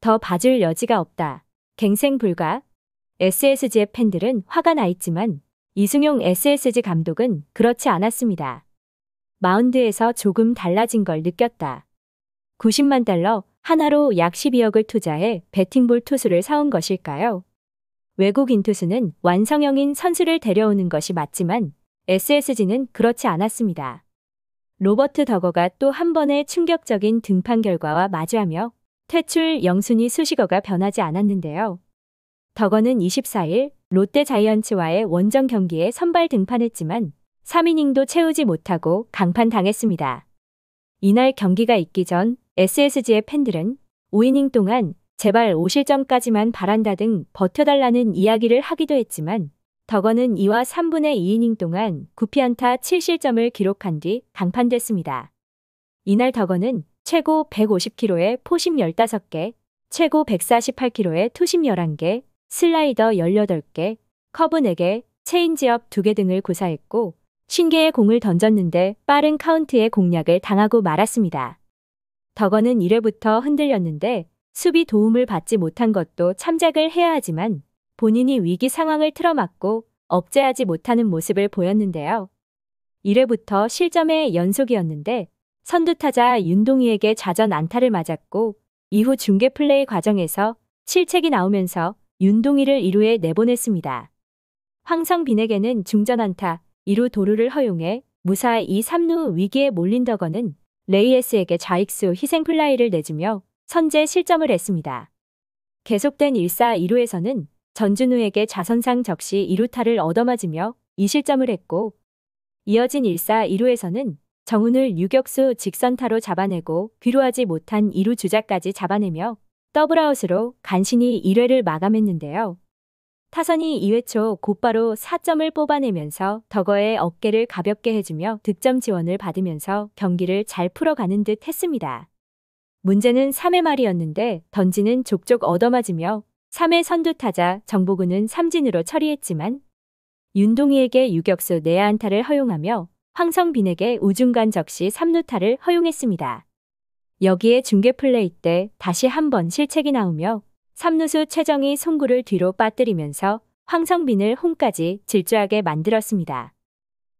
더 봐줄 여지가 없다. 갱생 불가. SSG의 팬들은 화가 나 있지만 이승용 SSG 감독은 그렇지 않았습니다. 마운드에서 조금 달라진 걸 느꼈다. 90만 달러 하나로 약 12억을 투자해 배팅볼 투수를 사온 것일까요? 외국인 투수는 완성형인 선수를 데려오는 것이 맞지만 SSG는 그렇지 않았습니다. 로버트 더거가 또 한 번의 충격적인 등판 결과와 마주하며 퇴출 영순위 수식어가 변하지 않았는데요. 덕원은 24일 롯데 자이언츠와의 원정 경기에 선발 등판했지만 3이닝도 채우지 못하고 강판당했습니다. 이날 경기가 있기 전 SSG의 팬들은 5이닝 동안 제발 5실점까지만 바란다 등 버텨달라는 이야기를 하기도 했지만 덕원은 이와 3분의 2이닝 동안 구피안타 7실점을 기록한 뒤 강판됐습니다. 이날 덕원은 최고 1 5 0 k m 에 포심 15개, 최고 1 4 8 k m 에 투심 11개, 슬라이더 18개, 커브 4개, 체인지업 2개 등을 구사했고 신개의 공을 던졌는데 빠른 카운트의 공략을 당하고 말았습니다. 덕어는 1회부터 흔들렸는데 수비 도움을 받지 못한 것도 참작을 해야 하지만 본인이 위기 상황을 틀어막고 억제하지 못하는 모습을 보였는데요. 1회부터 실점의 연속이었는데 선두타자 윤동희에게 좌전 안타를 맞았고 이후 중계 플레이 과정에서 실책이 나오면서 윤동희를 1루에 내보냈습니다. 황성빈에게는 중전 안타 1루 도루를 허용해 무사 2, 3루 위기에 몰린 덕원은 레이에스에게 좌익수 희생 플라이를 내주며 선제 실점을 했습니다. 계속된 1사 2루에서는 전준우에게 자선상 적시 2루타를 얻어맞으며 2실점을 했고 이어진 1사 2루에서는 정훈을 유격수 직선타로 잡아내고 귀로하지 못한 2루 주자까지 잡아내며 더블아웃으로 간신히 1회를 마감했는데요. 타선이 2회 초 곧바로 4점을 뽑아내면서 덕어의 어깨를 가볍게 해주며 득점 지원을 받으면서 경기를 잘 풀어가는 듯 했습니다. 문제는 3회 말이었는데 던지는 족족 얻어맞으며 3회 선두타자 정보구는 삼진으로 처리했지만 윤동희에게 유격수 내야 네 안타를 허용하며 황성빈에게 우중간 적시 3루타를 허용했습니다. 여기에 중계 플레이 때 다시 한번 실책이 나오며 3루수 최정이 송구를 뒤로 빠뜨리면서 황성빈을 홈까지 질주하게 만들었습니다.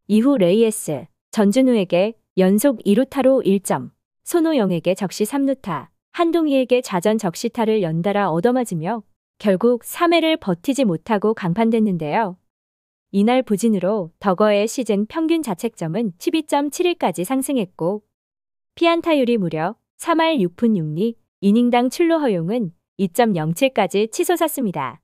이후 레이에스, 전준우에게 연속 2루타로 1점, 손호영에게 적시 3루타, 한동희에게 자전 적시타를 연달아 얻어맞으며 결국 3회를 버티지 못하고 강판됐는데요. 이날 부진으로 더거의 시즌 평균 자책점은 12.7일까지 상승했고 피안타율이 무려 3할 6푼 6리, 이닝당 출루 허용은 2.07까지 치솟았습니다.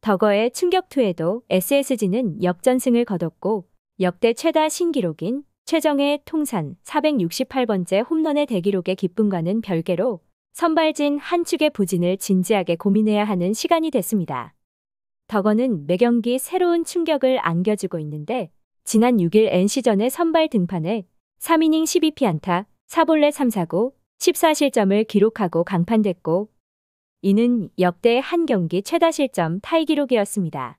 더거의 충격 투에도 SSG는 역전승을 거뒀고 역대 최다 신기록인 최정의 통산 468번째 홈런의 대기록의 기쁨과는 별개로 선발진 한 축의 부진을 진지하게 고민해야 하는 시간이 됐습니다. 덕원은 매경기 새로운 충격을 안겨주고 있는데 지난 6일 NC전의 선발 등판에 3이닝 12피안타, 4볼레 3사고, 14실점을 기록하고 강판됐고 이는 역대 한 경기 최다 실점 타이 기록이었습니다.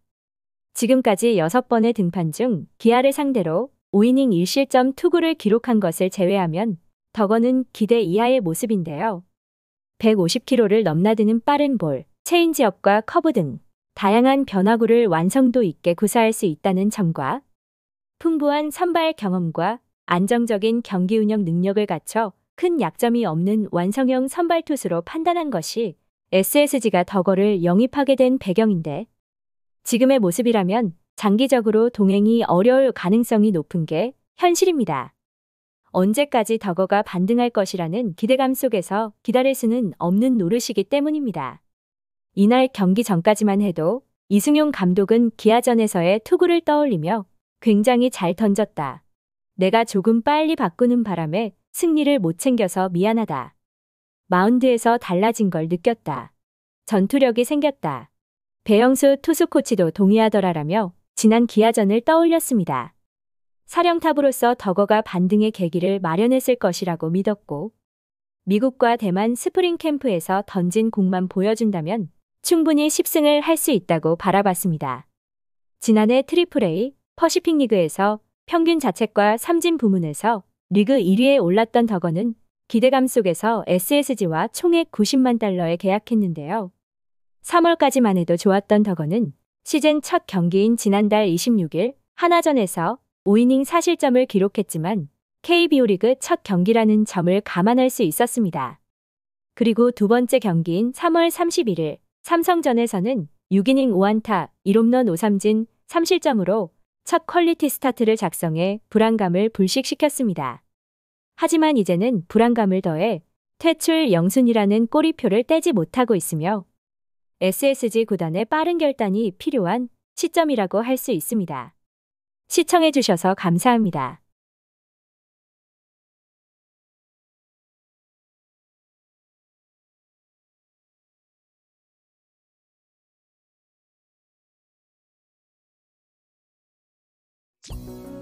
지금까지 6번의 등판 중 기아를 상대로 5이닝 1실점 투구를 기록한 것을 제외하면 덕원은 기대 이하의 모습인데요. 150km를 넘나드는 빠른 볼, 체인지업과 커브 등 다양한 변화구를 완성도 있게 구사할 수 있다는 점과 풍부한 선발 경험과 안정적인 경기 운영 능력을 갖춰 큰 약점이 없는 완성형 선발 투수로 판단한 것이 SSG가 덕어를 영입하게 된 배경인데 지금의 모습이라면 장기적으로 동행이 어려울 가능성이 높은 게 현실입니다. 언제까지 덕어가 반등할 것이라는 기대감 속에서 기다릴 수는 없는 노릇이기 때문입니다. 이날 경기 전까지만 해도 이승용 감독은 기아전에서의 투구를 떠올리며 굉장히 잘 던졌다. 내가 조금 빨리 바꾸는 바람에 승리를 못 챙겨서 미안하다. 마운드에서 달라진 걸 느꼈다. 전투력이 생겼다. 배영수 투수 코치도 동의하더라라며 지난 기아전을 떠올렸습니다. 사령탑으로서 덕어가 반등의 계기를 마련했을 것이라고 믿었고 미국과 대만 스프링 캠프에서 던진 공만 보여준다면 충분히 10승을 할 수 있다고 바라봤습니다. 지난해 트리플 A 퍼시픽 리그에서 평균 자책과 삼진 부문에서 리그 1위에 올랐던 덕어는 기대감 속에서 SSG와 총액 90만 달러에 계약했는데요. 3월까지만 해도 좋았던 덕어는 시즌 첫 경기인 지난달 26일 하나전에서 5이닝 4실점을 기록했지만 KBO 리그 첫 경기라는 점을 감안할 수 있었습니다. 그리고 두 번째 경기인 3월 31일 삼성전에서는 6이닝 5안타, 1홈런 5삼진, 3실점으로 첫 퀄리티 스타트를 작성해 불안감을 불식시켰습니다. 하지만 이제는 불안감을 더해 퇴출 영순이라는 꼬리표를 떼지 못하고 있으며 SSG 구단의 빠른 결단이 필요한 시점이라고 할 수 있습니다. 시청해주셔서 감사합니다. you.